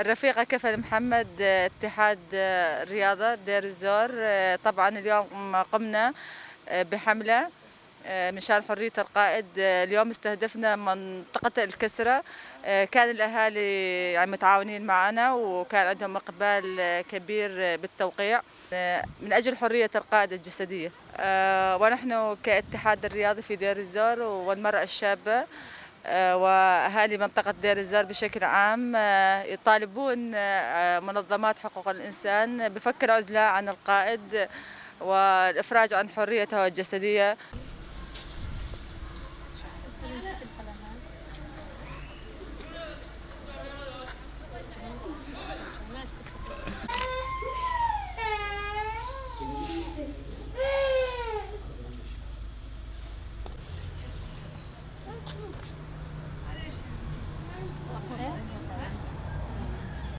الرفيقة كفل محمد آه، اتحاد آه، الرياضة دير الزور آه، طبعا اليوم قمنا بحملة مشان حرية القائد اليوم استهدفنا منطقة الكسرة كان الأهالي يعني متعاونين معنا وكان عندهم إقبال كبير بالتوقيع من أجل حرية القائد الجسدية ونحن كاتحاد الرياضي في دير الزور والمرأة الشابة واهالي منطقه دير الزار بشكل عام آه، يطالبون آه، آه، منظمات حقوق الانسان بفك العزله عن القائد والافراج عن حريته الجسديه